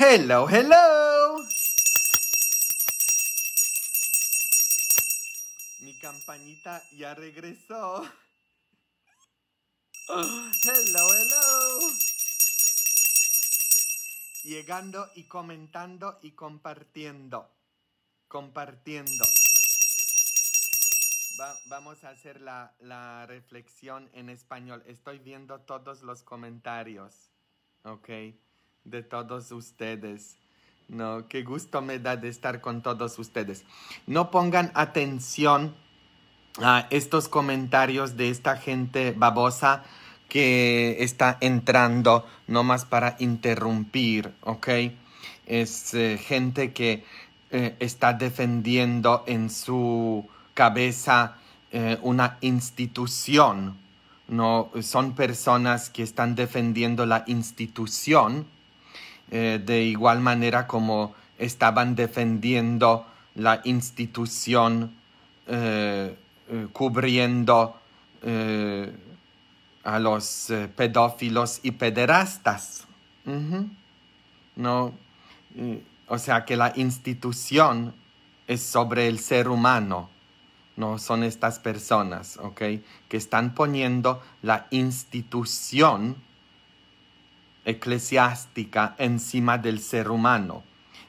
Hello, hello. Mi campanita ya regresó. Hello, hello. Llegando y comentando y compartiendo. Compartiendo. vamos a hacer la reflexión en español. Estoy viendo todos los comentarios. Ok de todos ustedes. No, qué gusto me da de estar con todos ustedes. No pongan atención a estos comentarios de esta gente babosa que está entrando nomás para interrumpir, ¿ok? Es eh, gente que eh, está defendiendo en su cabeza eh, una institución, ¿no? Son personas que están defendiendo la institución eh, de igual manera como estaban defendiendo la institución eh, eh, cubriendo a los pedófilos y pederastas. No, o sea que la institución es sobre el ser humano, no son estas personas, ¿ok? Que están poniendo la institución eclesiástica encima del ser humano.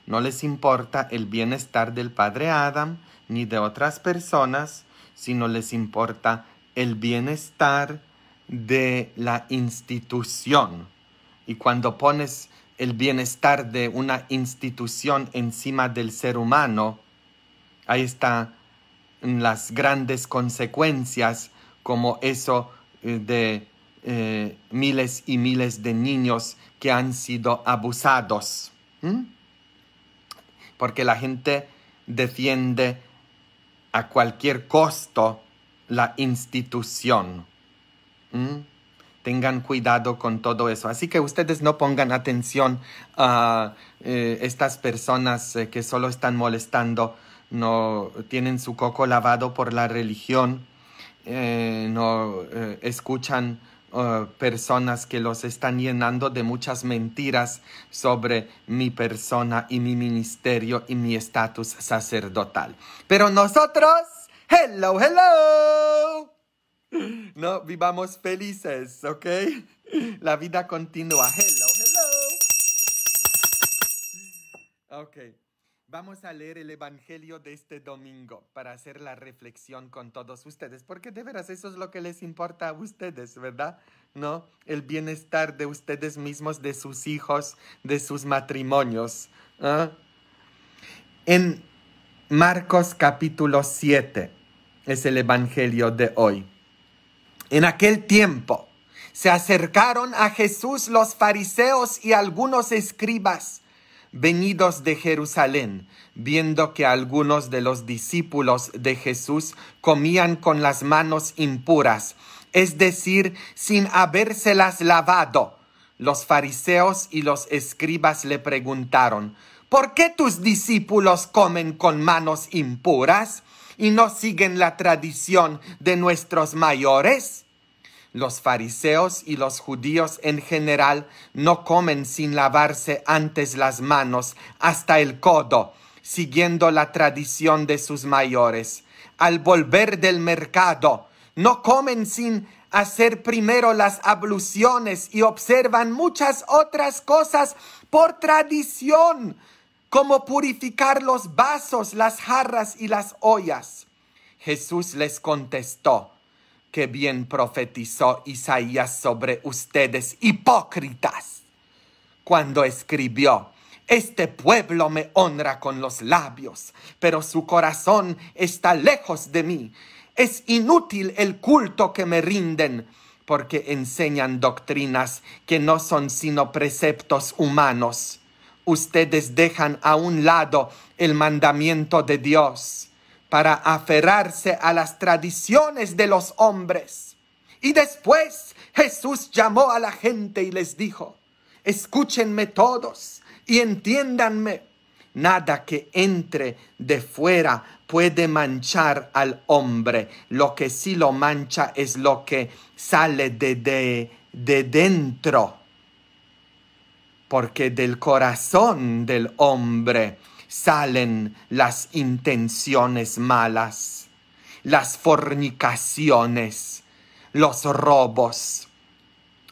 No les importa el bienestar del padre Adam ni de otras personas, sino les importa el bienestar de la institución. Y cuando pones el bienestar de una institución encima del ser humano, ahí están las grandes consecuencias como eso eh, de eh, miles y miles de niños que han sido abusados. Porque la gente defiende a cualquier costo la institución. Tengan cuidado con todo eso. Así que ustedes no pongan atención a eh, estas personas eh, que solo están molestando, no tienen su coco lavado por la religión, no escuchan eh, personas que los están llenando de muchas mentiras sobre mi persona y mi ministerio y mi estatus sacerdotal. Pero nosotros, hello, hello. No, vivamos felices, ¿ok? La vida continúa. Hello, hello. Ok. Vamos a leer el Evangelio de este domingo para hacer la reflexión con todos ustedes, porque de veras eso es lo que les importa a ustedes, ¿verdad? ¿No? El bienestar de ustedes mismos, de sus hijos, de sus matrimonios. ¿ah? En Marcos capítulo 7 es el Evangelio de hoy. En aquel tiempo se acercaron a Jesús los fariseos y algunos escribas venidos de Jerusalén, viendo que algunos de los discípulos de Jesús comían con las manos impuras, es decir, sin habérselas lavado. Los fariseos y los escribas le preguntaron, ¿por qué tus discípulos comen con manos impuras y no siguen la tradición de nuestros mayores? Los fariseos y los judíos en general no comen sin lavarse antes las manos hasta el codo, siguiendo la tradición de sus mayores. Al volver del mercado, no comen sin hacer primero las abluciones y observan muchas otras cosas por tradición, como purificar los vasos, las jarras y las ollas. Jesús les contestó, que bien profetizó Isaías sobre ustedes, hipócritas, cuando escribió, este pueblo me honra con los labios, pero su corazón está lejos de mí. Es inútil el culto que me rinden, porque enseñan doctrinas que no son sino preceptos humanos. Ustedes dejan a un lado el mandamiento de Dios para aferrarse a las tradiciones de los hombres. Y después Jesús llamó a la gente y les dijo, escúchenme todos y entiéndanme, nada que entre de fuera puede manchar al hombre, lo que sí lo mancha es lo que sale de, de, de dentro, porque del corazón del hombre salen las intenciones malas, las fornicaciones, los robos,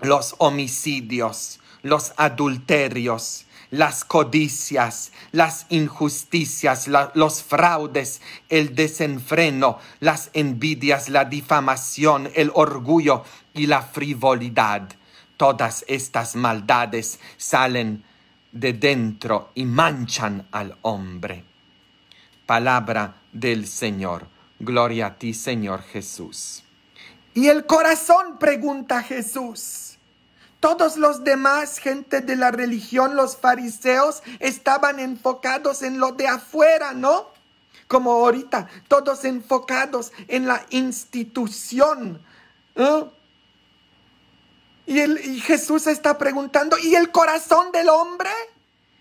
los homicidios, los adulterios, las codicias, las injusticias, los fraudes, el desenfreno, las envidias, la difamación, el orgullo y la frivolidad. Todas estas maldades salen de dentro y manchan al hombre. Palabra del Señor. Gloria a ti, Señor Jesús. Y el corazón, pregunta Jesús. Todos los demás, gente de la religión, los fariseos, estaban enfocados en lo de afuera, ¿no? Como ahorita, todos enfocados en la institución, ¿eh? Y, el, Jesús está preguntando, ¿y el corazón del hombre?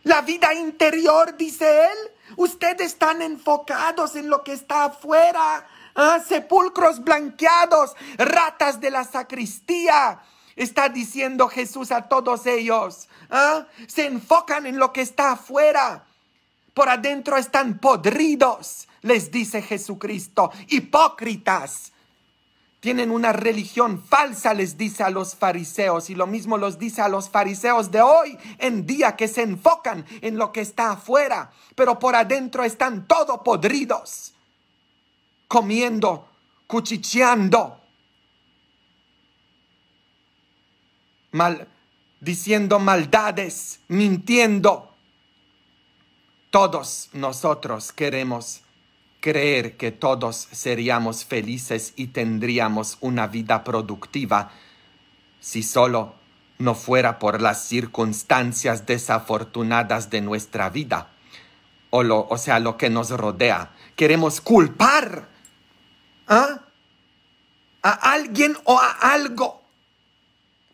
¿La vida interior, dice él? Ustedes están enfocados en lo que está afuera. Ah, sepulcros blanqueados, ratas de la sacristía. Está diciendo Jesús a todos ellos. Ah, se enfocan en lo que está afuera. Por adentro están podridos, les dice Jesucristo. Hipócritas tienen una religión falsa, les dice a los fariseos, y lo mismo los dice a los fariseos de hoy en día que se enfocan en lo que está afuera, pero por adentro están todo podridos, comiendo, cuchicheando, mal, diciendo maldades, mintiendo. Todos nosotros queremos creer que todos seríamos felices y tendríamos una vida productiva si solo no fuera por las circunstancias desafortunadas de nuestra vida, o, lo, o sea, lo que nos rodea. Queremos culpar ¿ah? a alguien o a algo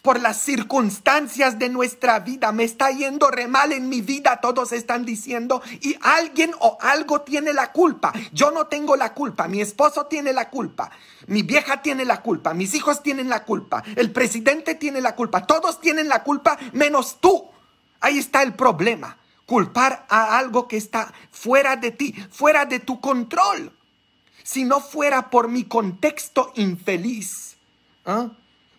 por las circunstancias de nuestra vida. Me está yendo re mal en mi vida, todos están diciendo, y alguien o algo tiene la culpa. Yo no tengo la culpa, mi esposo tiene la culpa, mi vieja tiene la culpa, mis hijos tienen la culpa, el presidente tiene la culpa, todos tienen la culpa menos tú. Ahí está el problema, culpar a algo que está fuera de ti, fuera de tu control. Si no fuera por mi contexto infeliz, ¿eh?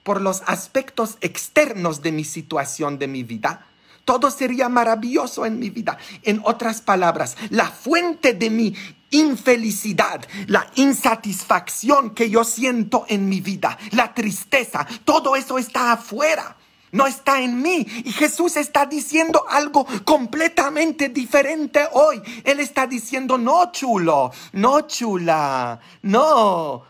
por los aspectos externos de mi situación, de mi vida, todo sería maravilloso en mi vida. En otras palabras, la fuente de mi infelicidad, la insatisfacción que yo siento en mi vida, la tristeza, todo eso está afuera. No está en mí. Y Jesús está diciendo algo completamente diferente hoy. Él está diciendo, no chulo, no chula, no,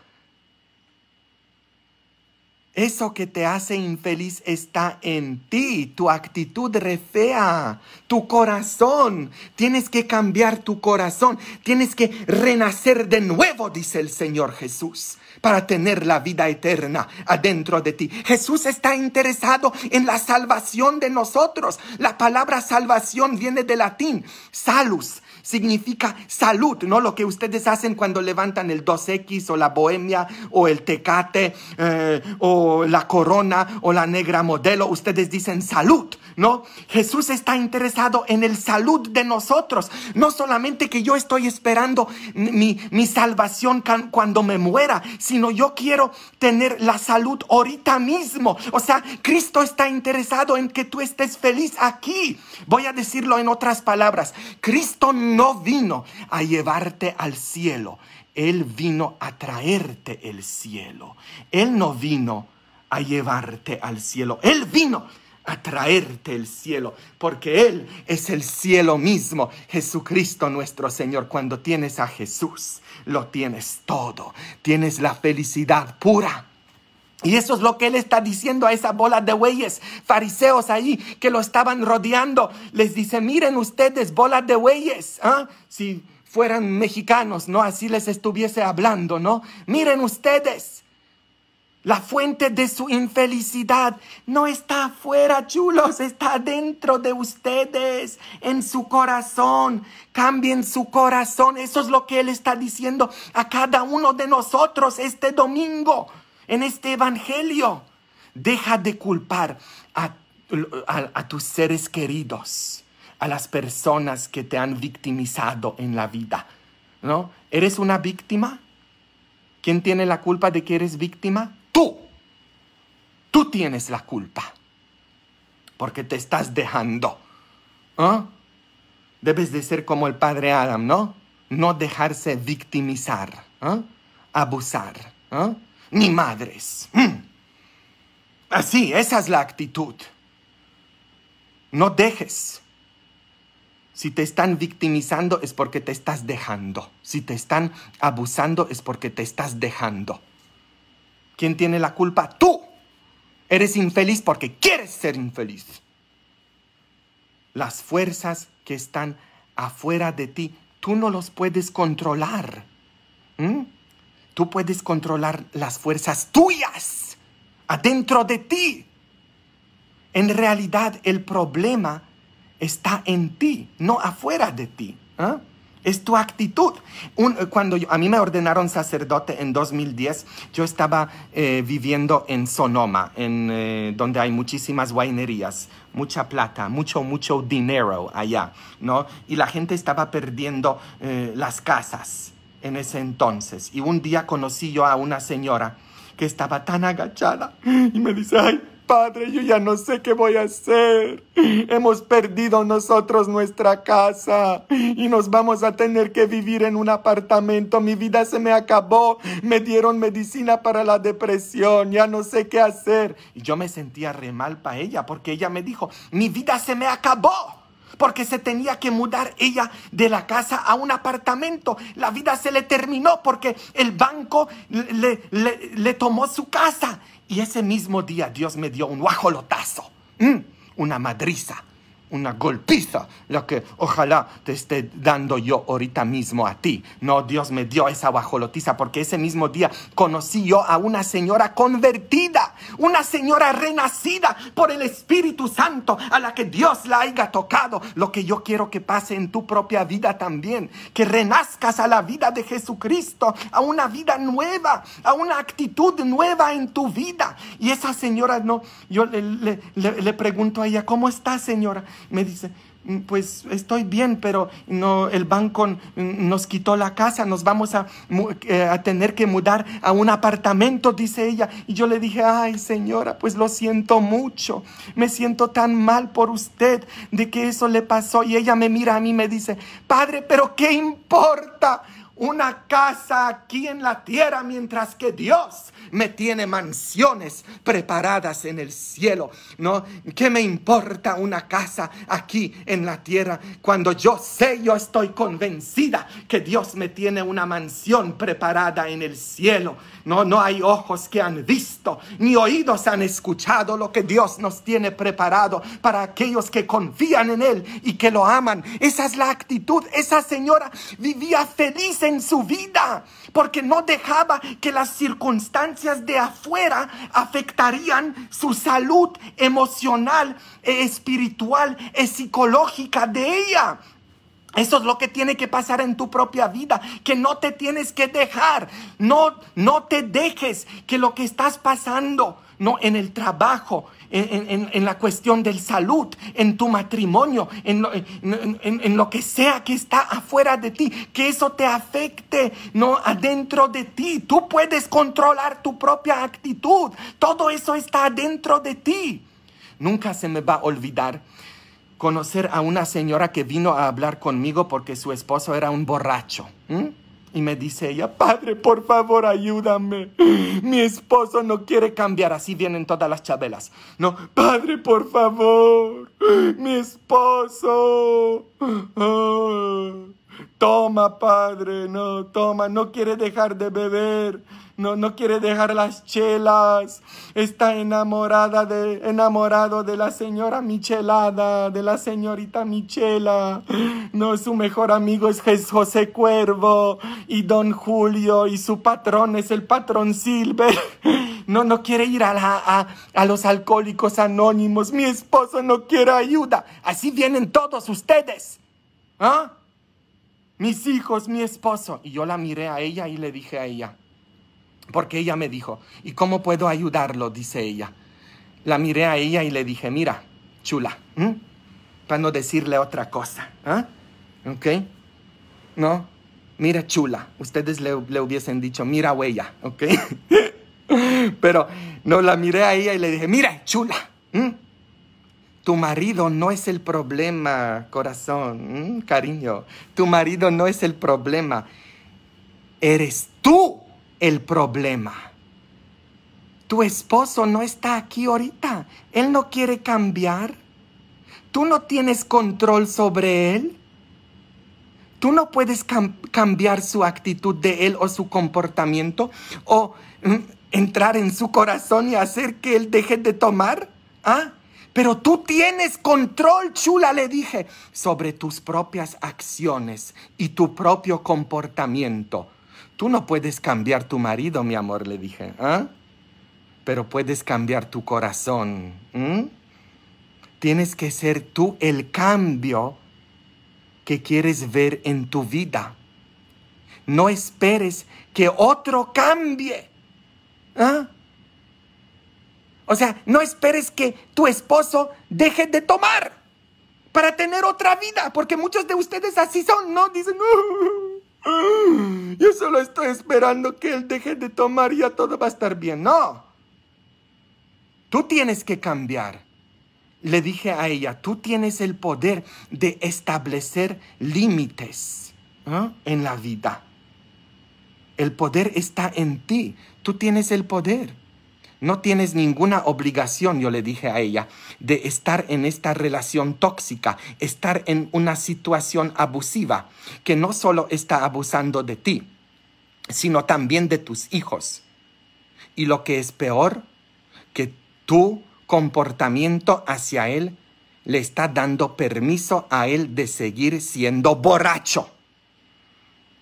eso que te hace infeliz está en ti, tu actitud refea, tu corazón. Tienes que cambiar tu corazón, tienes que renacer de nuevo, dice el Señor Jesús, para tener la vida eterna adentro de ti. Jesús está interesado en la salvación de nosotros. La palabra salvación viene del latín, salus, significa salud, ¿no? Lo que ustedes hacen cuando levantan el 2X o la bohemia o el tecate eh, o la corona o la negra modelo, ustedes dicen salud, ¿no? Jesús está interesado en el salud de nosotros, no solamente que yo estoy esperando mi, mi salvación cuando me muera, sino yo quiero tener la salud ahorita mismo. O sea, Cristo está interesado en que tú estés feliz aquí. Voy a decirlo en otras palabras, Cristo no no vino a llevarte al cielo, Él vino a traerte el cielo. Él no vino a llevarte al cielo, Él vino a traerte el cielo, porque Él es el cielo mismo, Jesucristo nuestro Señor. Cuando tienes a Jesús, lo tienes todo, tienes la felicidad pura y eso es lo que él está diciendo a esa bola de bueyes, fariseos ahí que lo estaban rodeando. Les dice, miren ustedes, bola de bueyes. ¿ah? Si fueran mexicanos, ¿no? Así les estuviese hablando, ¿no? Miren ustedes, la fuente de su infelicidad no está afuera, chulos, está dentro de ustedes, en su corazón. Cambien su corazón. Eso es lo que él está diciendo a cada uno de nosotros este domingo en este Evangelio. Deja de culpar a, tus seres queridos, a las personas que te han victimizado en la vida. ¿No? ¿Eres una víctima? ¿Quién tiene la culpa de que eres víctima? Tú. Tú tienes la culpa. Porque te estás dejando. Debes de ser como el padre Adam, ¿no? No dejarse victimizar, abusar ni madres. Mm. Así, esa es la actitud. No dejes. Si te están victimizando es porque te estás dejando. Si te están abusando es porque te estás dejando. ¿Quién tiene la culpa? Tú. Eres infeliz porque quieres ser infeliz. Las fuerzas que están afuera de ti, tú no los puedes controlar. ¿Mm? Tú puedes controlar las fuerzas tuyas adentro de ti. En realidad el problema está en ti, no afuera de ti. ¿ah? Es tu actitud. cuando a mí me ordenaron sacerdote en 2010, yo estaba eh, viviendo en Sonoma, en, eh, donde hay muchísimas guainerías, mucha plata, mucho, mucho dinero allá, ¿no? Y la gente estaba perdiendo eh, las casas en ese entonces. Y un día conocí yo a una señora que estaba tan agachada y me dice, ay, padre, yo ya no sé qué voy a hacer. Hemos perdido nosotros nuestra casa y nos vamos a tener que vivir en un apartamento. Mi vida se me acabó. Me dieron medicina para la depresión. Ya no sé qué hacer. Y yo me sentía re mal para ella porque ella me dijo, mi vida se me acabó porque se tenía que mudar ella de la casa a un apartamento. La vida se le terminó porque el banco le, le, tomó su casa. Y ese mismo día Dios me dio un guajolotazo, una madriza una golpiza, la que ojalá te esté dando yo ahorita mismo a ti. No, Dios me dio esa bajolotiza porque ese mismo día conocí yo a una señora convertida, una señora renacida por el Espíritu Santo a la que Dios la haya tocado. Lo que yo quiero que pase en tu propia vida también, que renazcas a la vida de Jesucristo, a una vida nueva, a una actitud nueva en tu vida. Y esa señora, no, yo le, le pregunto a ella, ¿cómo está señora? me dice, mm, pues estoy bien, pero no, el banco nos quitó la casa, nos vamos a, eh, a, tener que mudar a un apartamento, dice ella. Y yo le dije, ay señora, pues lo siento mucho, me siento tan mal por usted de que eso le pasó. Y ella me mira a mí y me dice, padre, pero ¿qué importa? una casa aquí en la tierra, mientras que Dios me tiene mansiones preparadas en el cielo. ¿No? ¿Qué me importa una casa aquí en la tierra cuando yo sé, yo estoy convencida que Dios me tiene una mansión preparada en el cielo? No, no hay ojos que han visto, ni oídos han escuchado lo que Dios nos tiene preparado para aquellos que confían en Él y que lo aman. Esa es la actitud. Esa señora vivía feliz en su vida, porque no dejaba que las circunstancias de afuera afectarían su salud emocional, e espiritual, e psicológica de ella. Eso es lo que tiene que pasar en tu propia vida, que no te tienes que dejar, no, no te dejes que lo que estás pasando, no en el trabajo, en, la cuestión del salud, en tu matrimonio, en lo, que sea que está afuera de ti, que eso te afecte, no adentro de ti. Tú puedes controlar tu propia actitud. Todo eso está adentro de ti. Nunca se me va a olvidar conocer a una señora que vino a hablar conmigo porque su esposo era un borracho. Y me dice ella, padre, por favor, ayúdame. Mi esposo no quiere cambiar, así vienen todas las chabelas. No, padre, por favor, mi esposo. Ah, toma, padre, no, toma, no quiere dejar de beber no, no quiere dejar las chelas, está enamorada de, enamorado de la señora Michelada, de la señorita Michela, no, su mejor amigo es José Cuervo y don Julio y su patrón es el patrón Silver, no, no quiere ir a, a, los alcohólicos anónimos, mi esposo no quiere ayuda, así vienen todos ustedes, ¿ah? mis hijos, mi esposo. Y yo la miré a ella y le dije a ella, porque ella me dijo, ¿y cómo puedo ayudarlo? dice ella. La miré a ella y le dije, mira, chula, para no decirle otra cosa. ¿ah? ¿Ok? ¿No? Mira, chula, ustedes le, hubiesen dicho, mira, huella, ¿ok? Pero no la miré a ella y le dije, mira, chula, tu marido no es el problema, corazón, cariño, tu marido no es el problema, eres tú el problema. Tu esposo no está aquí ahorita. Él no quiere cambiar. Tú no tienes control sobre él. Tú no puedes cambiar su actitud de él o su comportamiento o mm, entrar en su corazón y hacer que él deje de tomar. ¿Ah? Pero tú tienes control, chula, le dije, sobre tus propias acciones y tu propio comportamiento. Tú no puedes cambiar tu marido, mi amor, le dije, ¿ah? pero puedes cambiar tu corazón. Tienes que ser tú el cambio que quieres ver en tu vida. No esperes que otro cambie. ¿ah? O sea, no esperes que tu esposo deje de tomar para tener otra vida, porque muchos de ustedes así son, ¿no? Dicen, yo solo estoy esperando que él deje de tomar y ya todo va a estar bien. No. Tú tienes que cambiar. Le dije a ella, tú tienes el poder de establecer límites ¿ah? en la vida. El poder está en ti. Tú tienes el poder. No tienes ninguna obligación, yo le dije a ella, de estar en esta relación tóxica, estar en una situación abusiva, que no solo está abusando de ti, sino también de tus hijos. Y lo que es peor, que tu comportamiento hacia él le está dando permiso a él de seguir siendo borracho.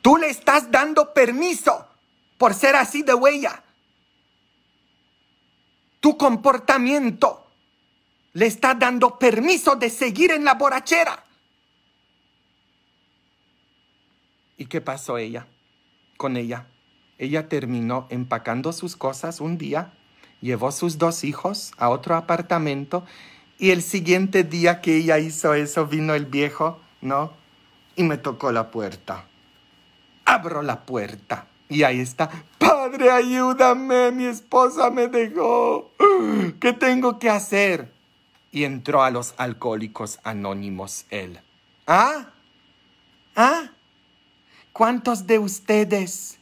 Tú le estás dando permiso por ser así de huella tu comportamiento le está dando permiso de seguir en la borrachera. ¿Y qué pasó ella con ella? Ella terminó empacando sus cosas un día, llevó sus dos hijos a otro apartamento y el siguiente día que ella hizo eso vino el viejo, ¿no? Y me tocó la puerta. Abro la puerta. Y ahí está, Padre, ayúdame, mi esposa me dejó. ¿Qué tengo que hacer? Y entró a los alcohólicos anónimos él. ¿Ah? ¿Ah? ¿Cuántos de ustedes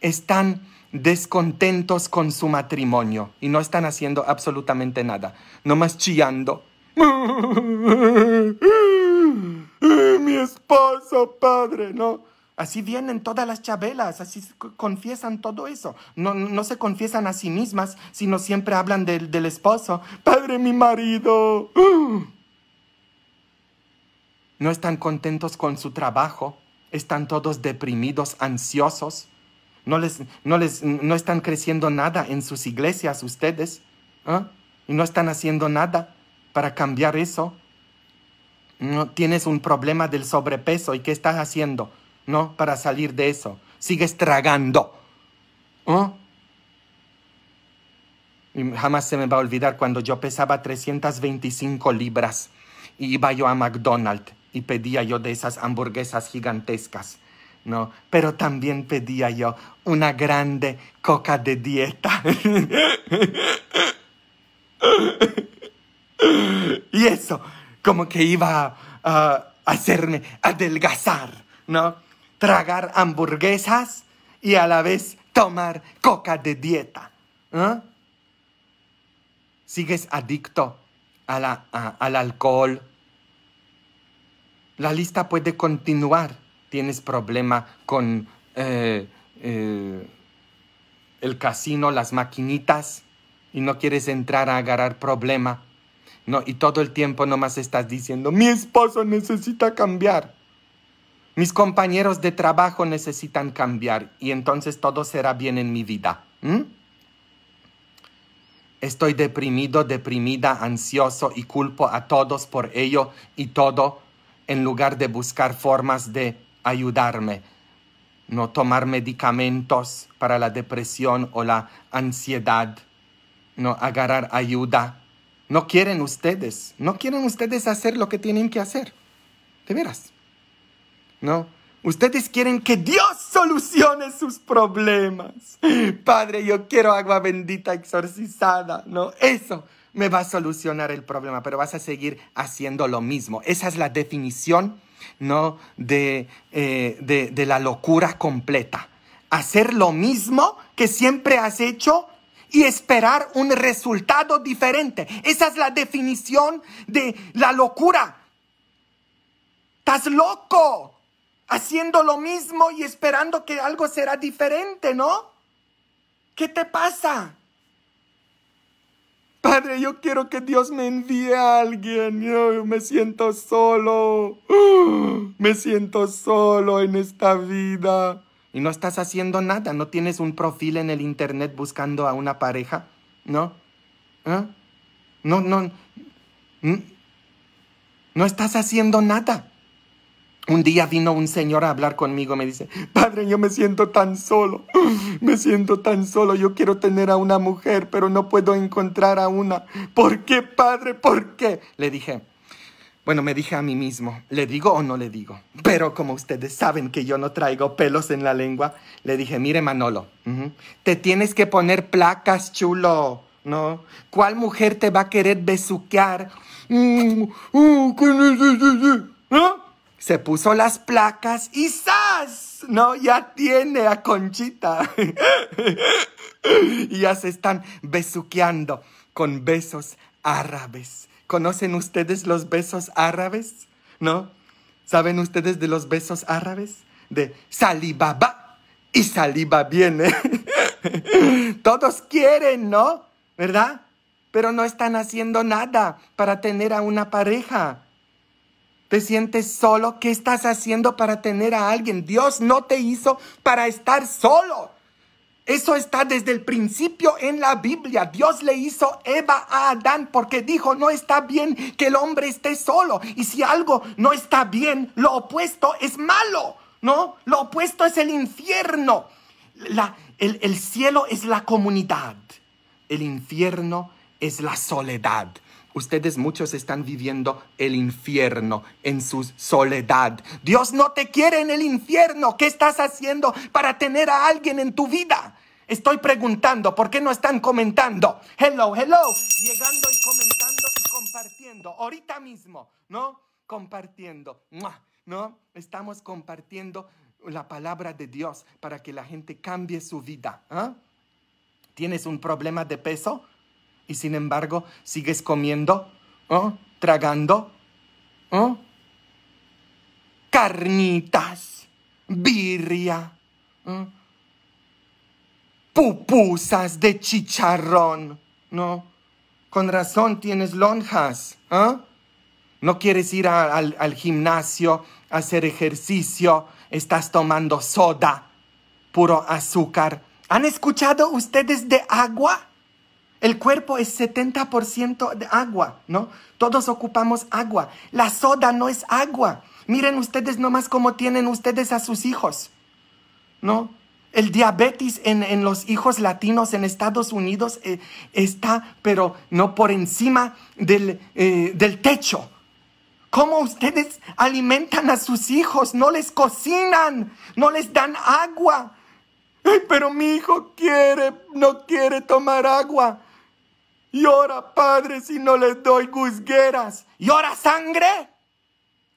están descontentos con su matrimonio y no están haciendo absolutamente nada? Nomás chillando. Mi esposo, padre, ¿no? Así vienen todas las chabelas, así confiesan todo eso. No, se confiesan a sí mismas, sino siempre hablan del, esposo. Padre, mi marido. No están contentos con su trabajo, están todos deprimidos, ansiosos. No, les, no, les, no están creciendo nada en sus iglesias ustedes. ¿ah? Y no están haciendo nada para cambiar eso. No, tienes un problema del sobrepeso y ¿qué estás haciendo? ¿no? Para salir de eso. Sigues tragando. ¿Oh? ¿Mm? jamás se me va a olvidar cuando yo pesaba 325 libras y iba yo a McDonald's y pedía yo de esas hamburguesas gigantescas. No, pero también pedía yo una grande coca de dieta. y eso, como que iba a hacerme adelgazar, ¿no? tragar hamburguesas y a la vez tomar coca de dieta. ¿eh? Sigues adicto a la, al alcohol. La lista puede continuar. Tienes problema con eh, eh, el casino, las maquinitas, y no quieres entrar a agarrar problema. No, y todo el tiempo nomás estás diciendo, mi esposo necesita cambiar. Mis compañeros de trabajo necesitan cambiar y entonces todo será bien en mi vida. Estoy deprimido, deprimida, ansioso y culpo a todos por ello y todo en lugar de buscar formas de ayudarme. No tomar medicamentos para la depresión o la ansiedad. No agarrar ayuda. No quieren ustedes, no quieren ustedes hacer lo que tienen que hacer. De veras. Ustedes quieren que Dios solucione sus problemas. Padre, yo quiero agua bendita exorcizada, ¿no? Eso me va a solucionar el problema, pero vas a seguir haciendo lo mismo. Esa es la definición, eh, De, de la locura completa. Hacer lo mismo que siempre has hecho, y esperar un resultado diferente. Esa es la definición de la locura. Estás loco haciendo lo mismo y esperando que algo será diferente, ¿no? ¿Qué te pasa? Padre, yo quiero que Dios me envíe a alguien. Yo me siento solo. Me siento solo en esta vida. Y no estás haciendo nada. No tienes un perfil en el internet buscando a una pareja. ¿No? ¿Ah? No, no. ¿Mm? No estás haciendo nada. Un día vino un señor a hablar conmigo, me dice, padre, yo me siento tan solo, me siento tan solo, yo quiero tener a una mujer, pero no puedo encontrar a una. ¿Por qué, padre? ¿Por qué? Le dije, bueno, me dije a mí mismo, ¿le digo o no le digo? Pero como ustedes saben que yo no traigo pelos en la lengua, le dije, mire Manolo, te tienes que poner placas, chulo, ¿no? ¿Cuál mujer te va a querer besuquear? Mm, mm, ¿No? se puso las placas y ¡zas! No, ya tiene a Conchita. y ya se están besuqueando con besos árabes. ¿Conocen ustedes los besos árabes? ¿No? ¿Saben ustedes de los besos árabes? De va y saliva viene. Todos quieren, ¿no? ¿Verdad? Pero no están haciendo nada para tener a una pareja. ¿Te sientes solo? ¿Qué estás haciendo para tener a alguien? Dios no te hizo para estar solo. Eso está desde el principio en la Biblia. Dios le hizo Eva a Adán porque dijo, no está bien que el hombre esté solo. Y si algo no está bien, lo opuesto es malo, ¿no? Lo opuesto es el infierno. La, el, el cielo es la comunidad. El infierno es la soledad. Ustedes muchos están viviendo el infierno en su soledad. Dios no te quiere en el infierno. ¿Qué estás haciendo para tener a alguien en tu vida? Estoy preguntando, ¿por qué no están comentando? Hello, hello. Llegando y comentando y compartiendo. Ahorita mismo, ¿no? Compartiendo. ¿No? Estamos compartiendo la palabra de Dios para que la gente cambie su vida. ¿ah? ¿Tienes un problema de peso? y sin embargo sigues comiendo, ¿oh? tragando, ¿oh? carnitas, birria, ¿oh? pupusas de chicharrón, ¿no? Con razón tienes lonjas, ¿ah? No quieres ir al, gimnasio, a hacer ejercicio, estás tomando soda, puro azúcar. ¿Han escuchado ustedes de agua? El cuerpo es 70% de agua, ¿no? Todos ocupamos agua. La soda no es agua. Miren ustedes nomás cómo tienen ustedes a sus hijos, ¿no? El diabetes en, los hijos latinos en Estados Unidos eh, está, pero no por encima eh, del, techo, cómo ustedes alimentan a sus hijos, no les cocinan, no les dan agua. pero mi hijo quiere, no quiere tomar agua. Llora, Padre, si no les doy guzgueras. ¿Llora sangre?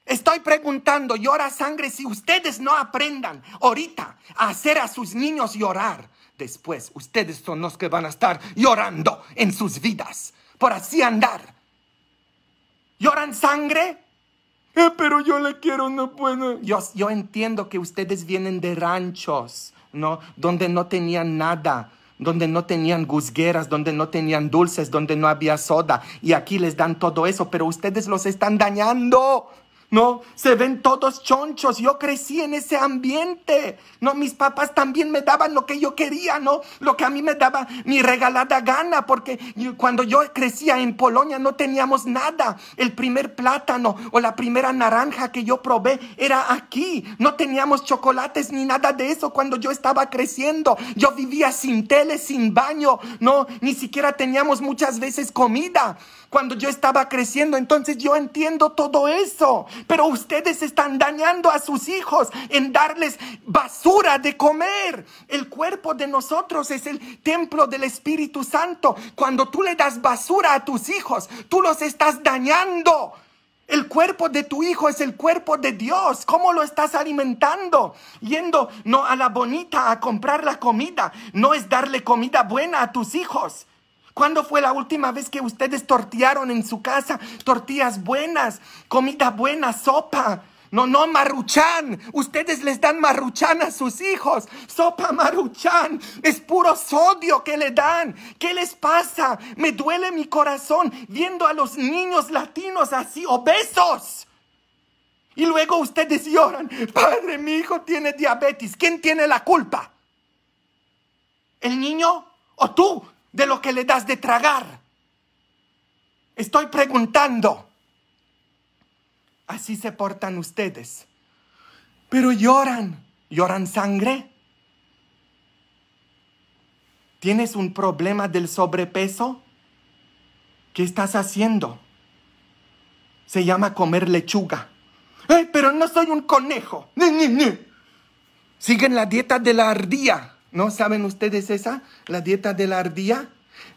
Estoy preguntando, llora sangre si ustedes no aprendan ahorita a hacer a sus niños llorar. Después, ustedes son los que van a estar llorando en sus vidas por así andar. ¿Lloran sangre? Eh, pero yo le quiero no puedo. Yo, yo entiendo que ustedes vienen de ranchos, ¿no? Donde no tenían nada donde no tenían gusgueras, donde no tenían dulces, donde no había soda. Y aquí les dan todo eso, pero ustedes los están dañando. ¿no? Se ven todos chonchos. Yo crecí en ese ambiente, ¿no? Mis papás también me daban lo que yo quería, ¿no? Lo que a mí me daba mi regalada gana, porque cuando yo crecía en Polonia no teníamos nada. El primer plátano o la primera naranja que yo probé era aquí. No teníamos chocolates ni nada de eso cuando yo estaba creciendo. Yo vivía sin tele, sin baño, ¿no? Ni siquiera teníamos muchas veces comida cuando yo estaba creciendo. Entonces yo entiendo todo eso. Pero ustedes están dañando a sus hijos en darles basura de comer. El cuerpo de nosotros es el templo del Espíritu Santo. Cuando tú le das basura a tus hijos, tú los estás dañando. El cuerpo de tu hijo es el cuerpo de Dios. ¿Cómo lo estás alimentando? Yendo no a la bonita a comprar la comida. No es darle comida buena a tus hijos. ¿Cuándo fue la última vez que ustedes tortearon en su casa? Tortillas buenas, comida buena, sopa. No, no, marruchán. Ustedes les dan maruchán a sus hijos. Sopa maruchán. Es puro sodio que le dan. ¿Qué les pasa? Me duele mi corazón viendo a los niños latinos así obesos. Y luego ustedes lloran. Padre, mi hijo tiene diabetes. ¿Quién tiene la culpa? ¿El niño? ¿O tú de lo que le das de tragar. Estoy preguntando. Así se portan ustedes. Pero lloran, lloran sangre. ¿Tienes un problema del sobrepeso? ¿Qué estás haciendo? Se llama comer lechuga. ¡Eh, pero no soy un conejo! ¡Ni, ni, ni! Siguen la dieta de la ardilla. ¿No saben ustedes esa? La dieta de la ardilla,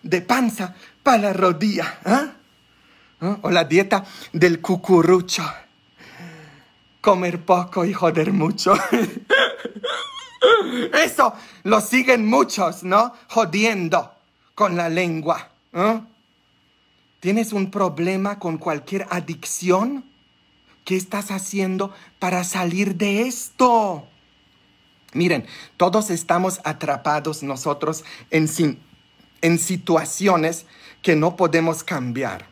de panza para la rodilla. ¿eh? O la dieta del cucurucho. Comer poco y joder mucho. Eso lo siguen muchos, ¿no? Jodiendo con la lengua. ¿Tienes un problema con cualquier adicción? ¿Qué estás haciendo para salir de esto? Miren, todos estamos atrapados nosotros en, situaciones que no podemos cambiar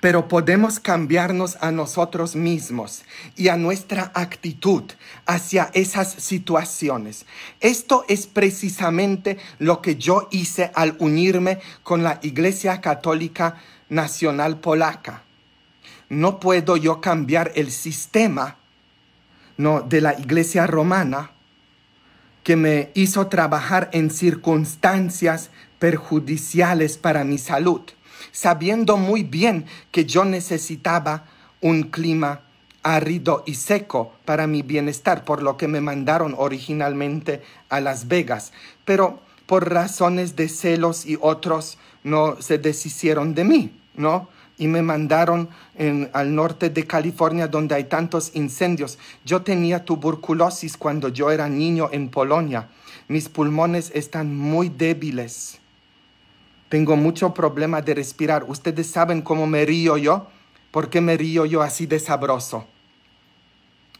pero podemos cambiarnos a nosotros mismos y a nuestra actitud hacia esas situaciones. Esto es precisamente lo que yo hice al unirme con la Iglesia Católica Nacional Polaca. No puedo yo cambiar el sistema, ¿no? de la iglesia romana que me hizo trabajar en circunstancias perjudiciales para mi salud, sabiendo muy bien que yo necesitaba un clima árido y seco para mi bienestar, por lo que me mandaron originalmente a Las Vegas. Pero por razones de celos y otros no se deshicieron de mí, ¿no? y me mandaron al norte de California donde hay tantos incendios. Yo tenía tuberculosis cuando yo era niño en Polonia. Mis pulmones están muy débiles. Tengo mucho problema de respirar. Ustedes saben cómo me río yo. porque me río yo así de sabroso?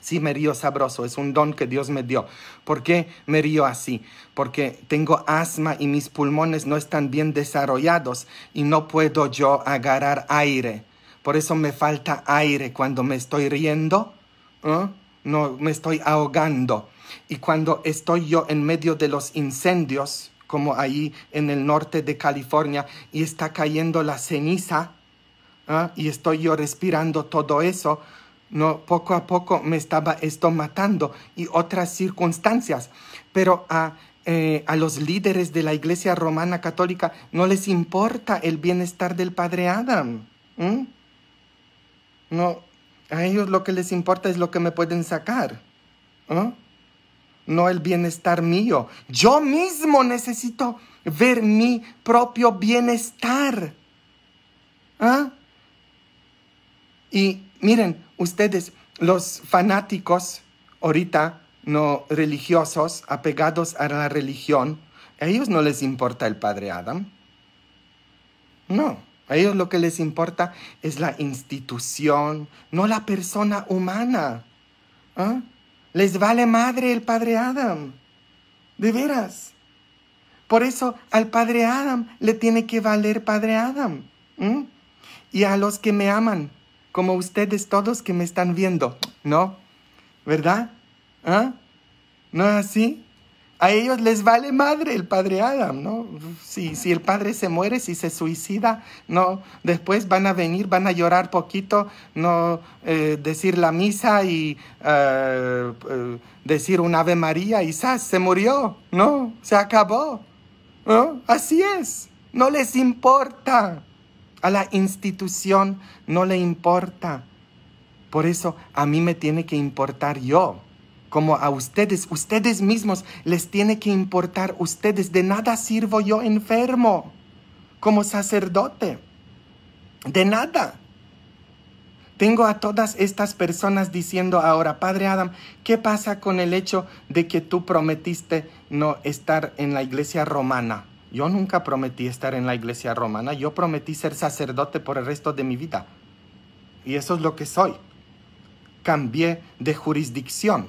Sí, me río sabroso, es un don que Dios me dio. ¿Por qué me río así? Porque tengo asma y mis pulmones no están bien desarrollados y no puedo yo agarrar aire. Por eso me falta aire cuando me estoy riendo. ¿eh? No, me estoy ahogando. Y cuando estoy yo en medio de los incendios, como ahí en el norte de California, y está cayendo la ceniza, ¿eh? y estoy yo respirando todo eso, no, poco a poco me estaba esto matando y otras circunstancias. Pero eh, a, los líderes de la Iglesia Romana Católica no les importa el bienestar del Padre Adam. No, a ellos lo que les importa es lo que me pueden sacar. No el bienestar mío. Yo mismo necesito ver mi propio bienestar. ¿ah? Y Miren, ustedes, los fanáticos ahorita no religiosos, apegados a la religión, a ellos no les importa el padre Adam. No, a ellos lo que les importa es la institución, no la persona humana. ¿ah? Les vale madre el padre Adam. De veras. Por eso al padre Adam le tiene que valer padre Adam. Y a los que me aman, como ustedes todos que me están viendo, ¿no? ¿Verdad? ¿Ah? ¿No es así? A ellos les vale madre el padre Adam, ¿no? Si, si el padre se muere, si se suicida, no, después van a venir, van a llorar poquito, no eh, decir la misa y eh, eh, decir un Ave María y ¡zas! se murió, ¿no? Se acabó, ¿no? Así es, no les importa. A la institución no le importa. Por eso a mí me tiene que importar yo. Como a ustedes, ustedes mismos les tiene que importar ustedes. De nada sirvo yo enfermo como sacerdote. De nada. Tengo a todas estas personas diciendo ahora, Padre Adam, ¿qué pasa con el hecho de que tú prometiste no estar en la iglesia romana? Yo nunca prometí estar en la iglesia romana, yo prometí ser sacerdote por el resto de mi vida. Y eso es lo que soy. Cambié de jurisdicción.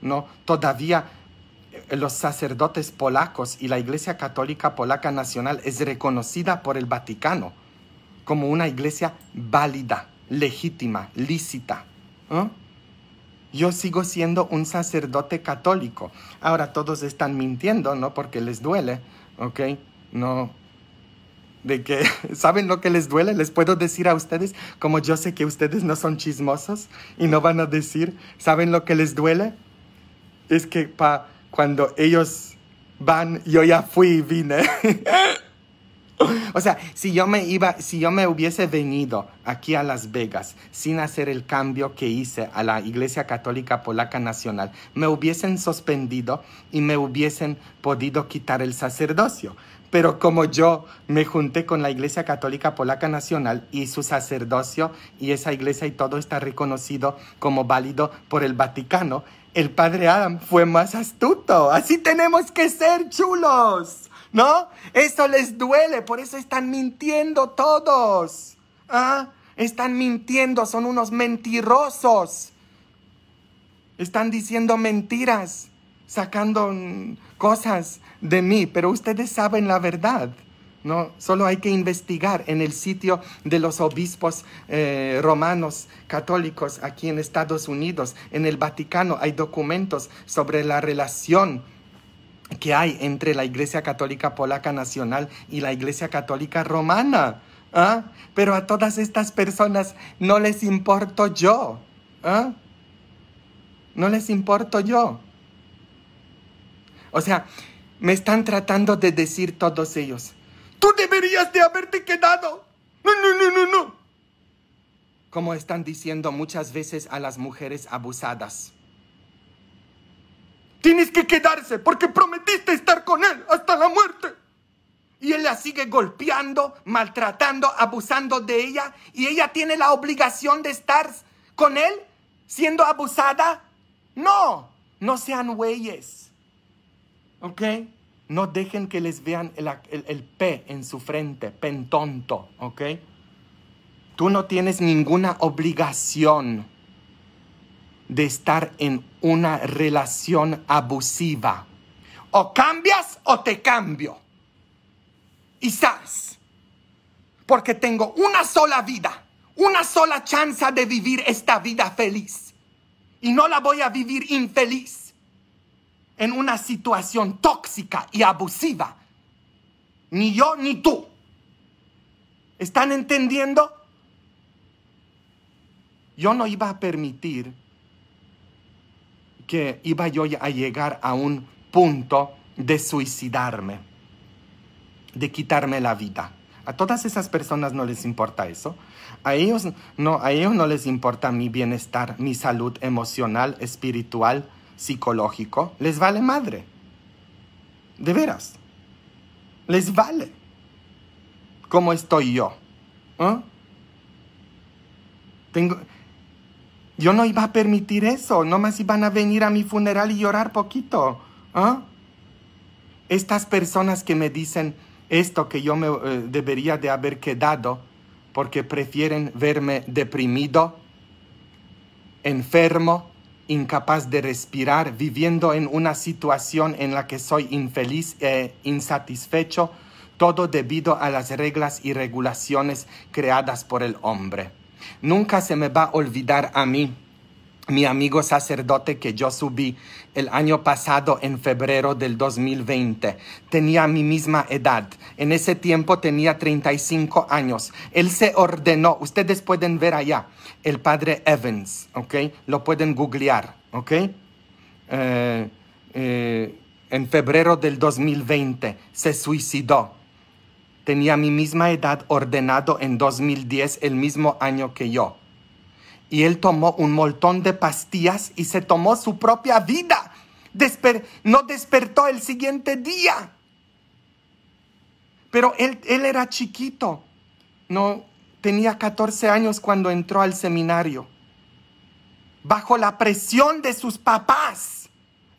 No, todavía eh, los sacerdotes polacos y la Iglesia Católica Polaca Nacional es reconocida por el Vaticano como una iglesia válida, legítima, lícita. Yo sigo siendo un sacerdote católico. Ahora todos están mintiendo, ¿no? Porque les duele ¿ok? No. De que, ¿saben lo que les duele? Les puedo decir a ustedes, como yo sé que ustedes no son chismosos y no van a decir, ¿saben lo que les duele? Es que pa, cuando ellos van, yo ya fui y vine. O sea, si yo me iba, si yo me hubiese venido aquí a Las Vegas sin hacer el cambio que hice a la Iglesia Católica Polaca Nacional, me hubiesen suspendido y me hubiesen podido quitar el sacerdocio. Pero como yo me junté con la Iglesia Católica Polaca Nacional y su sacerdocio y esa iglesia y todo está reconocido como válido por el Vaticano, el padre Adam fue más astuto. Así tenemos que ser chulos. ¿no? Eso les duele, por eso están mintiendo todos. ¿Ah? Están mintiendo, son unos mentirosos. Están diciendo mentiras, sacando cosas de mí, pero ustedes saben la verdad. No, solo hay que investigar en el sitio de los obispos eh, romanos católicos aquí en Estados Unidos, en el Vaticano hay documentos sobre la relación que hay entre la Iglesia Católica Polaca Nacional y la Iglesia Católica Romana. ¿ah? Pero a todas estas personas no les importo yo. ¿ah? No les importo yo. O sea, me están tratando de decir todos ellos, tú deberías de haberte quedado. No, no, no, no, no. Como están diciendo muchas veces a las mujeres abusadas. Tienes que quedarse porque prometiste estar con él hasta la muerte. Y él la sigue golpeando, maltratando, abusando de ella. Y ella tiene la obligación de estar con él siendo abusada. No, no sean güeyes. ¿Ok? No dejen que les vean el, P en su frente, tonto ¿Ok? Tú no tienes ninguna obligación de estar en una relación abusiva. O cambias o te cambio. Quizás, porque tengo una sola vida, una sola chance de vivir esta vida feliz. Y no la voy a vivir infeliz en una situación tóxica y abusiva. Ni yo ni tú. ¿Están entendiendo? Yo no iba a permitir que iba yo a llegar a un punto de suicidarme, de quitarme la vida. A todas esas personas no les importa eso. A ellos no, a ellos no les importa mi bienestar, mi salud emocional, espiritual, psicológico. Les vale madre. De veras. Les vale. ¿Cómo estoy yo? ¿eh? Tengo, yo no iba a permitir eso, nomás iban a venir a mi funeral y llorar poquito. ¿ah? Estas personas que me dicen esto que yo me eh, debería de haber quedado porque prefieren verme deprimido, enfermo, incapaz de respirar, viviendo en una situación en la que soy infeliz e insatisfecho, todo debido a las reglas y regulaciones creadas por el hombre. Nunca se me va a olvidar a mí mi amigo sacerdote que yo subí el año pasado en febrero del 2020. Tenía mi misma edad. En ese tiempo tenía 35 años. Él se ordenó, ustedes pueden ver allá, el padre Evans, ¿ok? Lo pueden googlear, ¿ok? Eh, eh, en febrero del 2020 se suicidó tenía mi misma edad ordenado en 2010, el mismo año que yo. Y él tomó un montón de pastillas y se tomó su propia vida. no despertó el siguiente día. Pero él, él era chiquito. No tenía 14 años cuando entró al seminario. Bajo la presión de sus papás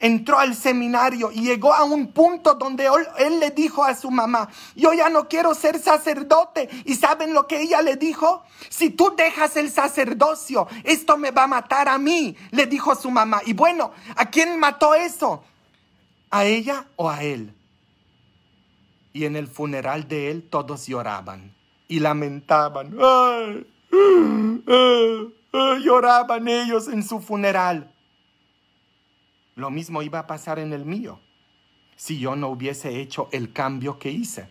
entró al seminario y llegó a un punto donde él le dijo a su mamá, yo ya no quiero ser sacerdote. ¿Y saben lo que ella le dijo? Si tú dejas el sacerdocio, esto me va a matar a mí, le dijo su mamá. Y bueno, ¿a quién mató eso? ¿A ella o a él? Y en el funeral de él todos lloraban y lamentaban. lloraban ellos en su funeral. Lo mismo iba a pasar en el mío si yo no hubiese hecho el cambio que hice.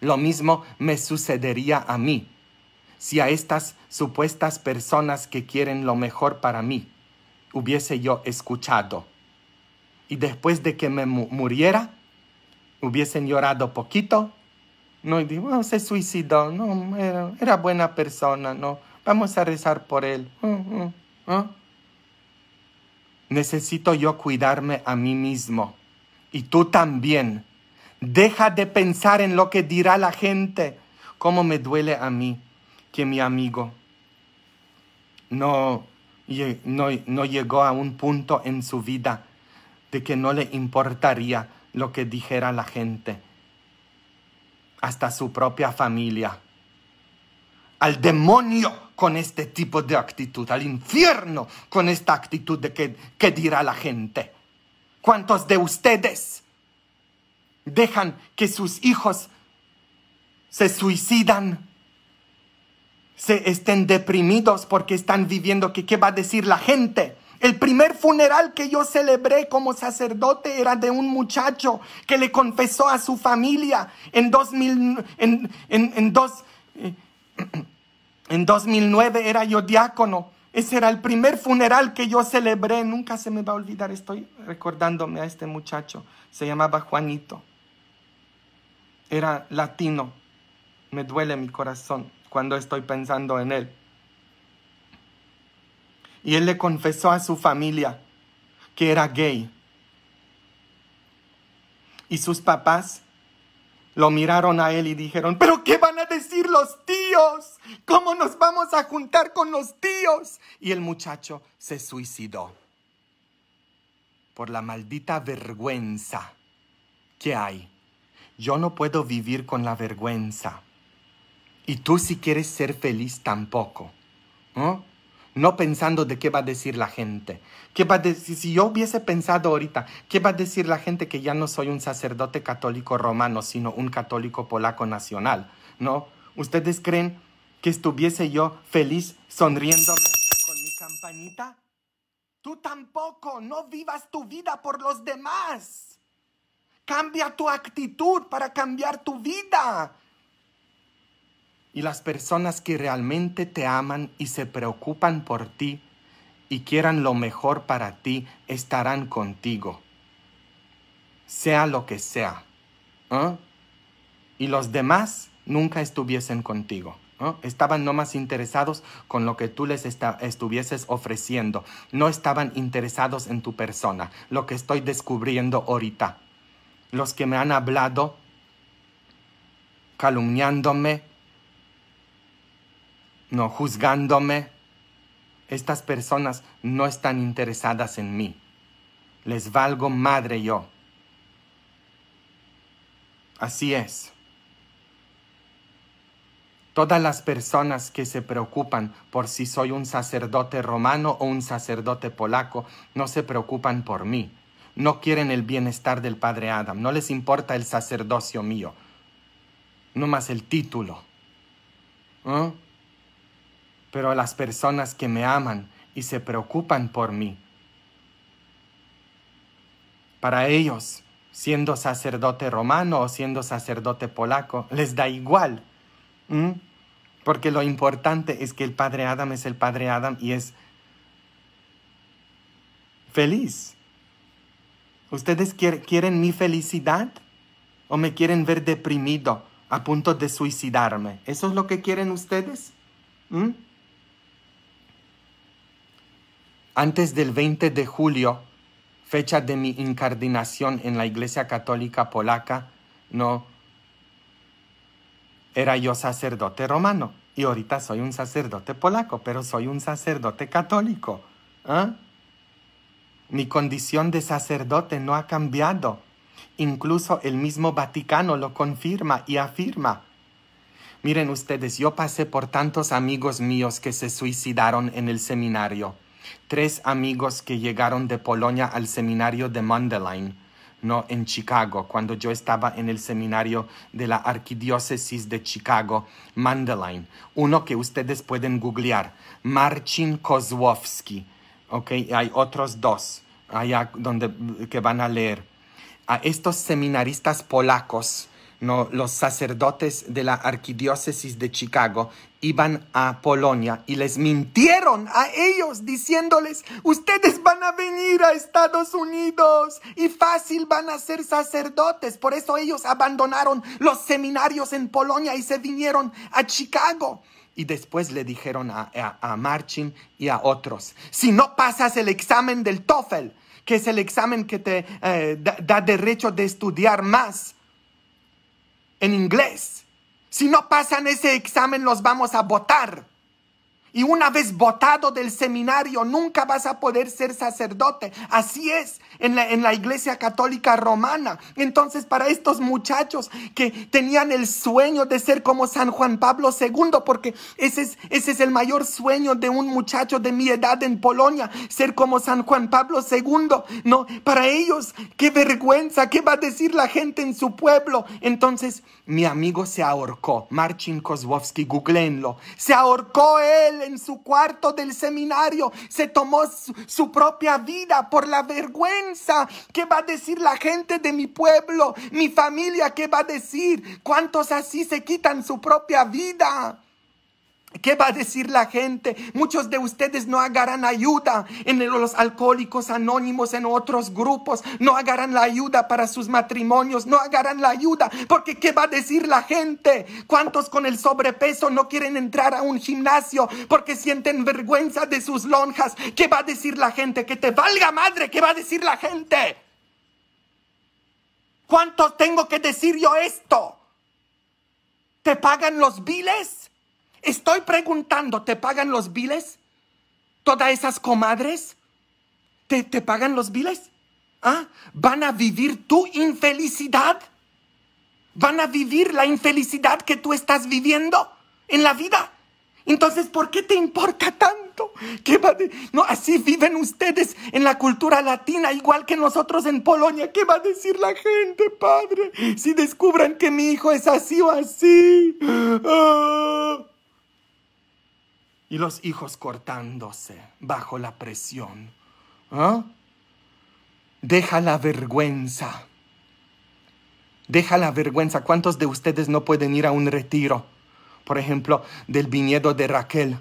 Lo mismo me sucedería a mí si a estas supuestas personas que quieren lo mejor para mí hubiese yo escuchado. Y después de que me muriera, hubiesen llorado poquito. No, y digo, ah, se suicidó, no, era, buena persona, no, vamos a rezar por él. Mm, mm, no, necesito yo cuidarme a mí mismo. Y tú también. Deja de pensar en lo que dirá la gente. ¿Cómo me duele a mí que mi amigo no, no, llegó a un punto en su vida de que no le importaría lo que dijera la gente? Hasta su propia familia. Al demonio con este tipo de actitud, al infierno con esta actitud de que, dirá la gente. ¿Cuántos de ustedes dejan que sus hijos se suicidan? Se estén deprimidos porque están viviendo que qué va a decir la gente. El primer funeral que yo celebré como sacerdote era de un muchacho que le confesó a su familia en, 2000, en, en, en dos... Eh, En 2009 era yo diácono. Ese era el primer funeral que yo celebré. Nunca se me va a olvidar. Estoy recordándome a este muchacho. Se llamaba Juanito. Era latino. Me duele mi corazón cuando estoy pensando en él. Y él le confesó a su familia que era gay. Y sus papás lo miraron a él y dijeron, pero ¿qué van a decir los tíos? ¿Cómo nos vamos a juntar con los tíos? Y el muchacho se suicidó por la maldita vergüenza que hay. Yo no puedo vivir con la vergüenza. Y tú si quieres ser feliz tampoco. ¿no? no pensando de qué va a decir la gente. ¿Qué va a decir? Si yo hubiese pensado ahorita, ¿qué va a decir la gente que ya no soy un sacerdote católico romano, sino un católico polaco nacional? ¿No? ¿Ustedes creen que estuviese yo feliz sonriéndome con mi campanita? Tú tampoco, no vivas tu vida por los demás. Cambia tu actitud para cambiar tu vida y las personas que realmente te aman y se preocupan por ti y quieran lo mejor para ti estarán contigo, sea lo que sea. Y los demás nunca estuviesen contigo. Estaban no más interesados con lo que tú les estuvieses ofreciendo. No estaban interesados en tu persona, lo que estoy descubriendo ahorita. Los que me han hablado calumniándome, no juzgándome. Estas personas no están interesadas en mí. Les valgo madre yo. Así es. Todas las personas que se preocupan por si soy un sacerdote romano o un sacerdote polaco no se preocupan por mí. No quieren el bienestar del padre Adam. No les importa el sacerdocio mío. No más el título. ¿Eh? pero a las personas que me aman y se preocupan por mí. Para ellos, siendo sacerdote romano o siendo sacerdote polaco, les da igual. Porque lo importante es que el padre Adam es el padre Adam y es feliz. ¿Ustedes quieren mi felicidad? ¿O me quieren ver deprimido, a punto de suicidarme? ¿Eso es lo que quieren ustedes? Antes del 20 de julio, fecha de mi incardinación en la Iglesia Católica Polaca, no era yo sacerdote romano. Y ahorita soy un sacerdote polaco, pero soy un sacerdote católico. ¿ah? Mi condición de sacerdote no ha cambiado. Incluso el mismo Vaticano lo confirma y afirma. Miren ustedes, yo pasé por tantos amigos míos que se suicidaron en el seminario tres amigos que llegaron de Polonia al seminario de Mandelain, no en Chicago, cuando yo estaba en el seminario de la Arquidiócesis de Chicago, Mandelain. Uno que ustedes pueden googlear, Marcin Kozłowski. Ok, hay otros dos allá donde que van a leer. A estos seminaristas polacos los sacerdotes de la arquidiócesis de Chicago iban a Polonia y les mintieron a ellos diciéndoles, ustedes van a venir a Estados Unidos y fácil van a ser sacerdotes. Por eso ellos abandonaron los seminarios en Polonia y se vinieron a Chicago. Y después le dijeron a, a, Marchin y a otros, si no pasas el examen del TOEFL, que es el examen que te eh, da, da derecho de estudiar más, en inglés. Si no pasan ese examen, los vamos a votar. Y una vez botado del seminario, nunca vas a poder ser sacerdote. Así es en la, iglesia católica romana. Entonces, para estos muchachos que tenían el sueño de ser como San Juan Pablo II, porque ese es, el mayor sueño de un muchacho de mi edad en Polonia, ser como San Juan Pablo II. No, para ellos, qué vergüenza, qué va a decir la gente en su pueblo. Entonces, mi amigo se ahorcó, Marcin Kozłowski, googleenlo. Se ahorcó él en su cuarto del seminario, se tomó su, propia vida por la vergüenza. ¿Qué va a decir la gente de mi pueblo? Mi familia, ¿qué va a decir? ¿Cuántos así se quitan su propia vida? ¿Qué va a decir la gente? Muchos de ustedes no agarran ayuda en los alcohólicos anónimos, en otros grupos, no agarran la ayuda para sus matrimonios, no agarran la ayuda, porque ¿qué va a decir la gente? ¿Cuántos con el sobrepeso no quieren entrar a un gimnasio porque sienten vergüenza de sus lonjas? ¿Qué va a decir la gente? Que te valga madre, ¿qué va a decir la gente? ¿Cuántos tengo que decir yo esto? ¿Te pagan los biles? Estoy preguntando, ¿te pagan los biles? ¿Todas esas comadres? ¿Te, te pagan los viles, todas ¿Ah? esas comadres te pagan los viles? van a vivir tu infelicidad? ¿Van a vivir la infelicidad que tú estás viviendo en la vida? Entonces, ¿por qué te importa tanto? ¿Qué va No, así viven ustedes en la cultura latina, igual que nosotros en Polonia. ¿Qué va a decir la gente, padre, si descubran que mi hijo es así o así? Ah y los hijos cortándose bajo la presión. ¿Ah? Deja la vergüenza. Deja la vergüenza. ¿Cuántos de ustedes no pueden ir a un retiro? Por ejemplo, del viñedo de Raquel,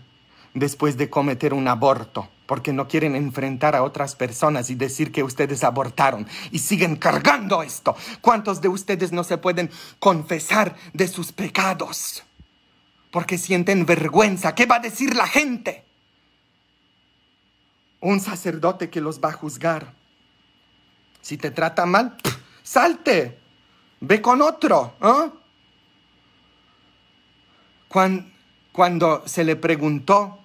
después de cometer un aborto, porque no quieren enfrentar a otras personas y decir que ustedes abortaron y siguen cargando esto. ¿Cuántos de ustedes no se pueden confesar de sus pecados? porque sienten vergüenza. ¿Qué va a decir la gente? Un sacerdote que los va a juzgar. Si te trata mal, salte, ve con otro. Cuando, cuando se le preguntó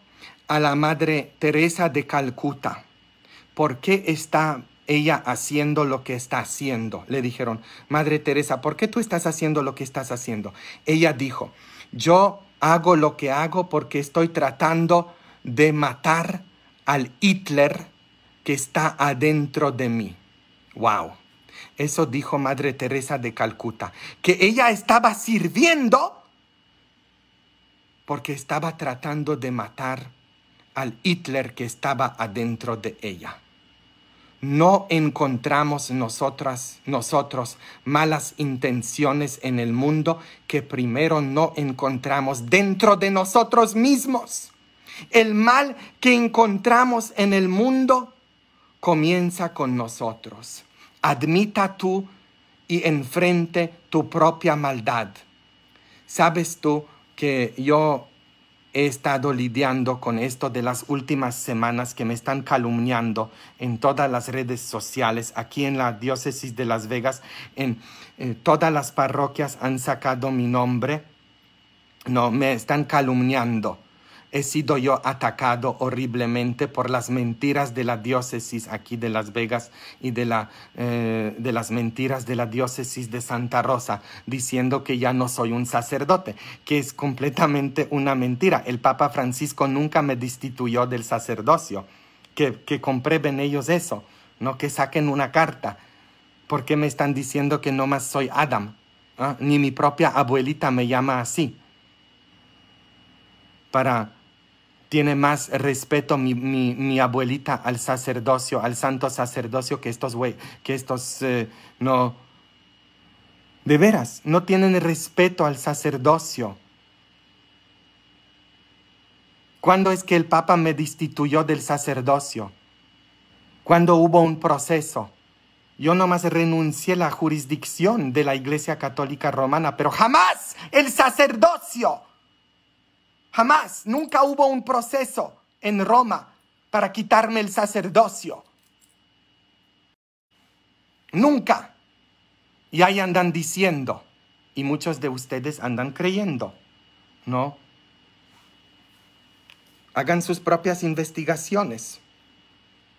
a la Madre Teresa de Calcuta, ¿por qué está ella haciendo lo que está haciendo? Le dijeron, Madre Teresa, ¿por qué tú estás haciendo lo que estás haciendo? Ella dijo, yo hago lo que hago porque estoy tratando de matar al Hitler que está adentro de mí. ¡Wow! Eso dijo Madre Teresa de Calcuta, que ella estaba sirviendo porque estaba tratando de matar al Hitler que estaba adentro de ella no encontramos nosotras, nosotros malas intenciones en el mundo que primero no encontramos dentro de nosotros mismos. El mal que encontramos en el mundo comienza con nosotros. Admita tú y enfrente tu propia maldad. Sabes tú que yo he estado lidiando con esto de las últimas semanas que me están calumniando en todas las redes sociales. Aquí en la diócesis de Las Vegas, en eh, todas las parroquias han sacado mi nombre. No, me están calumniando he sido yo atacado horriblemente por las mentiras de la diócesis aquí de Las Vegas y de, la, eh, de las mentiras de la diócesis de Santa Rosa, diciendo que ya no soy un sacerdote, que es completamente una mentira. El Papa Francisco nunca me destituyó del sacerdocio. Que, comprueben ellos eso, no que saquen una carta. ¿Por qué me están diciendo que no más soy Adam? ¿Ah? Ni mi propia abuelita me llama así. Para tiene más respeto mi, abuelita al sacerdocio, al santo sacerdocio que estos güey, que estos eh, no. De veras, no tienen respeto al sacerdocio. ¿Cuándo es que el Papa me destituyó del sacerdocio? ¿Cuándo hubo un proceso? Yo nomás renuncié a la jurisdicción de la Iglesia Católica Romana, pero jamás el sacerdocio. Jamás, nunca hubo un proceso en Roma para quitarme el sacerdocio. Nunca. Y ahí andan diciendo, y muchos de ustedes andan creyendo, ¿no? Hagan sus propias investigaciones.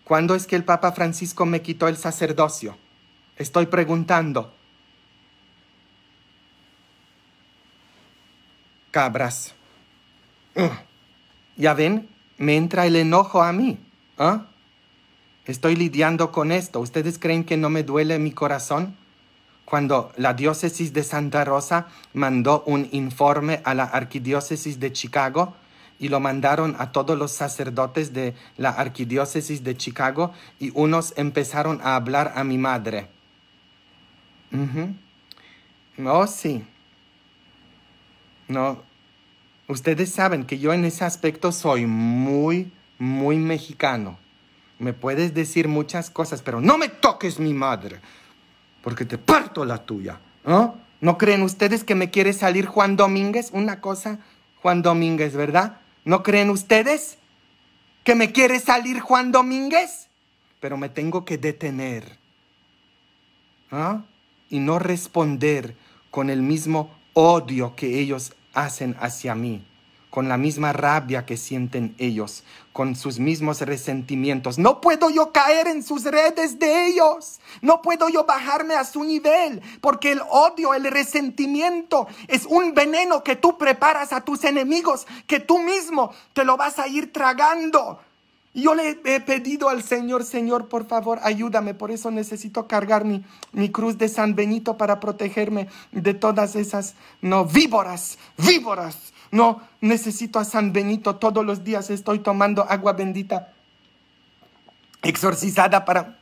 ¿Cuándo es que el Papa Francisco me quitó el sacerdocio? Estoy preguntando. Cabras. Ya ven, me entra el enojo a mí. ¿ah? Estoy lidiando con esto. ¿Ustedes creen que no me duele mi corazón? Cuando la diócesis de Santa Rosa mandó un informe a la arquidiócesis de Chicago y lo mandaron a todos los sacerdotes de la arquidiócesis de Chicago y unos empezaron a hablar a mi madre. Oh, sí. No, Ustedes saben que yo en ese aspecto soy muy, muy mexicano. Me puedes decir muchas cosas, pero no me toques mi madre, porque te parto la tuya. ¿no? ¿No creen ustedes que me quiere salir Juan Domínguez? Una cosa, Juan Domínguez, ¿verdad? ¿No creen ustedes que me quiere salir Juan Domínguez? Pero me tengo que detener ¿no? ¿ah? y no responder con el mismo odio que ellos hacen hacia mí, con la misma rabia que sienten ellos, con sus mismos resentimientos. No puedo yo caer en sus redes de ellos, no puedo yo bajarme a su nivel, porque el odio, el resentimiento es un veneno que tú preparas a tus enemigos, que tú mismo te lo vas a ir tragando. Yo le he pedido al Señor, Señor, por favor, ayúdame. Por eso necesito cargar mi, cruz de San Benito para protegerme de todas esas, no, víboras, víboras. No, necesito a San Benito. Todos los días estoy tomando agua bendita exorcizada para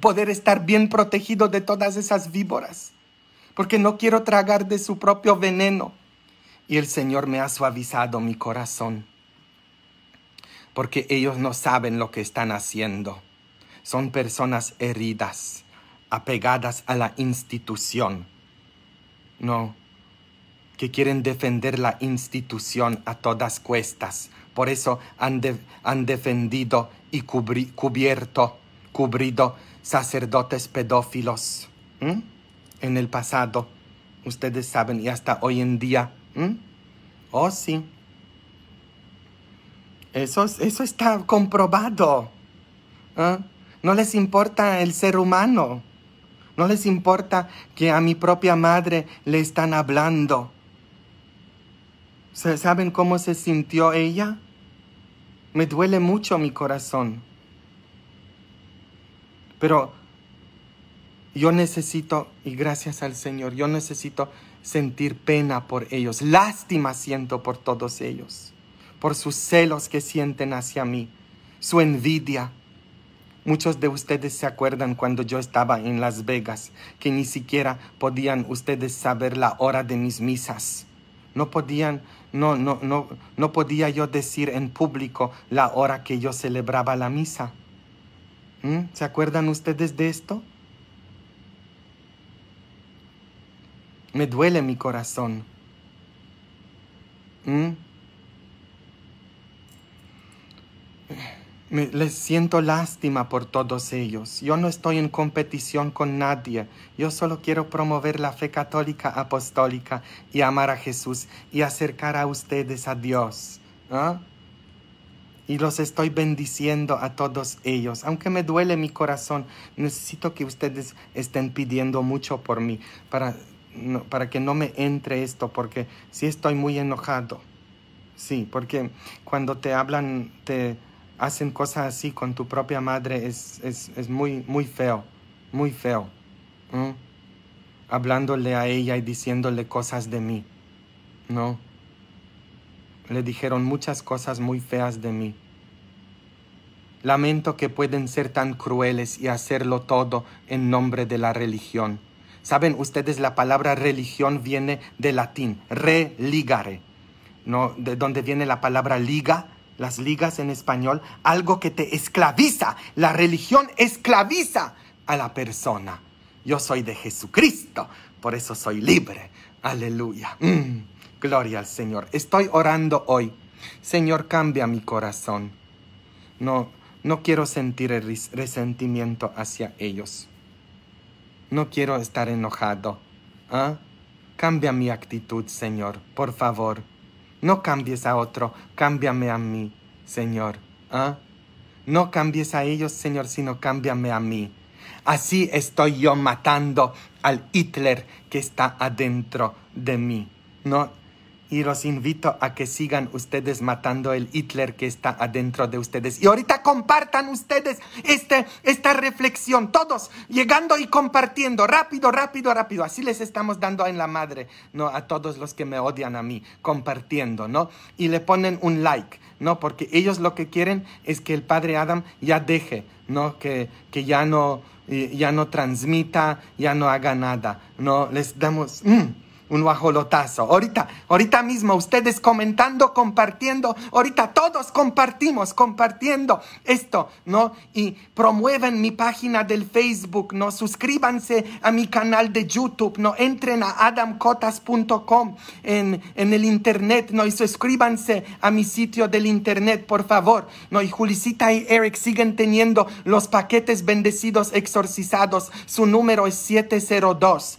poder estar bien protegido de todas esas víboras. Porque no quiero tragar de su propio veneno. Y el Señor me ha suavizado mi corazón porque ellos no saben lo que están haciendo. Son personas heridas, apegadas a la institución. No, que quieren defender la institución a todas cuestas. Por eso han, han defendido y cubierto, cubrido sacerdotes pedófilos ¿Mm? en el pasado. Ustedes saben, y hasta hoy en día. ¿Mm? Oh, sí. Eso, está comprobado. ¿eh? No les importa el ser humano. No les importa que a mi propia madre le están hablando. ¿Saben cómo se sintió ella? Me duele mucho mi corazón. Pero yo necesito, y gracias al Señor, yo necesito sentir pena por ellos. Lástima siento por todos ellos por sus celos que sienten hacia mí, su envidia. Muchos de ustedes se acuerdan cuando yo estaba en Las Vegas, que ni siquiera podían ustedes saber la hora de mis misas. No podían, no, no, no, no podía yo decir en público la hora que yo celebraba la misa. ¿Mm? ¿Se acuerdan ustedes de esto? Me duele mi corazón. ¿Mm? me, les siento lástima por todos ellos. Yo no estoy en competición con nadie. Yo solo quiero promover la fe católica apostólica y amar a Jesús y acercar a ustedes a Dios. ¿ah? Y los estoy bendiciendo a todos ellos. Aunque me duele mi corazón, necesito que ustedes estén pidiendo mucho por mí para, para que no me entre esto, porque si sí estoy muy enojado. Sí, porque cuando te hablan, te hacen cosas así con tu propia madre es, muy, muy feo, muy feo. Hablándole a ella y diciéndole cosas de mí, ¿no? Le dijeron muchas cosas muy feas de mí. Lamento que pueden ser tan crueles y hacerlo todo en nombre de la religión. Saben ustedes, la palabra religión viene de latín, religare, ¿no? De dónde viene la palabra liga, las ligas en español, algo que te esclaviza. La religión esclaviza a la persona. Yo soy de Jesucristo, por eso soy libre. Aleluya. Mm, gloria al Señor. Estoy orando hoy. Señor, cambia mi corazón. No, no quiero sentir resentimiento hacia ellos. No quiero estar enojado. ¿Ah? Cambia mi actitud, Señor, por favor. No cambies a otro, cámbiame a mí, Señor. ¿Ah? No cambies a ellos, Señor, sino cámbiame a mí. Así estoy yo matando al Hitler que está adentro de mí. No y los invito a que sigan ustedes matando el Hitler que está adentro de ustedes. Y ahorita compartan ustedes este, esta reflexión, todos llegando y compartiendo, rápido, rápido, rápido. Así les estamos dando en la madre, ¿no? A todos los que me odian a mí, compartiendo, ¿no? Y le ponen un like, ¿no? Porque ellos lo que quieren es que el padre Adam ya deje, ¿no? Que, ya no, eh, ya no transmita, ya no haga nada, ¿no? Les damos... Mm, un guajolotazo. Ahorita, ahorita mismo, ustedes comentando, compartiendo, ahorita todos compartimos, compartiendo esto, ¿no? Y promueven mi página del Facebook, ¿no? Suscríbanse a mi canal de YouTube, ¿no? Entren a adamcotas.com en, en el internet, ¿no? Y suscríbanse a mi sitio del internet, por favor, ¿no? Y Julicita y Eric siguen teniendo los paquetes bendecidos exorcizados. Su número es 702.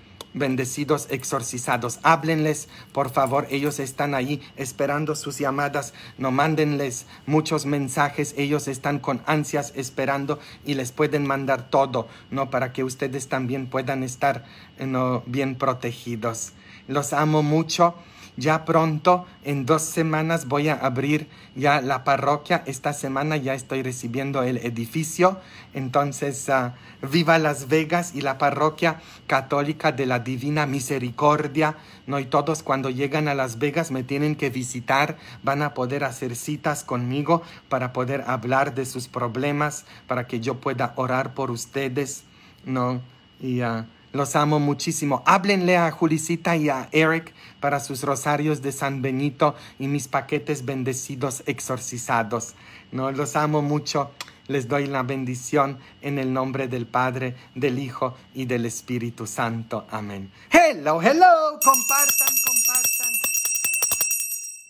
bendecidos, exorcizados. Háblenles, por favor, ellos están ahí esperando sus llamadas. No mándenles muchos mensajes, ellos están con ansias esperando y les pueden mandar todo, ¿no? Para que ustedes también puedan estar eh, bien protegidos. Los amo mucho. Ya pronto, en dos semanas, voy a abrir ya la parroquia. Esta semana ya estoy recibiendo el edificio. Entonces, ah, viva Las Vegas y la parroquia católica de la Divina Misericordia. No y todos cuando llegan a Las Vegas me tienen que visitar. Van a poder hacer citas conmigo para poder hablar de sus problemas, para que yo pueda orar por ustedes. No, y. Ah, los amo muchísimo. Háblenle a Julisita y a Eric para sus rosarios de San Benito y mis paquetes bendecidos exorcizados. No, los amo mucho. Les doy la bendición en el nombre del Padre, del Hijo y del Espíritu Santo. Amén. Hello, hello. Compartan, compartan.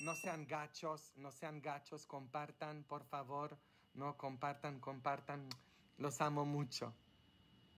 No sean gachos, no sean gachos. Compartan, por favor. No compartan, compartan. Los amo mucho.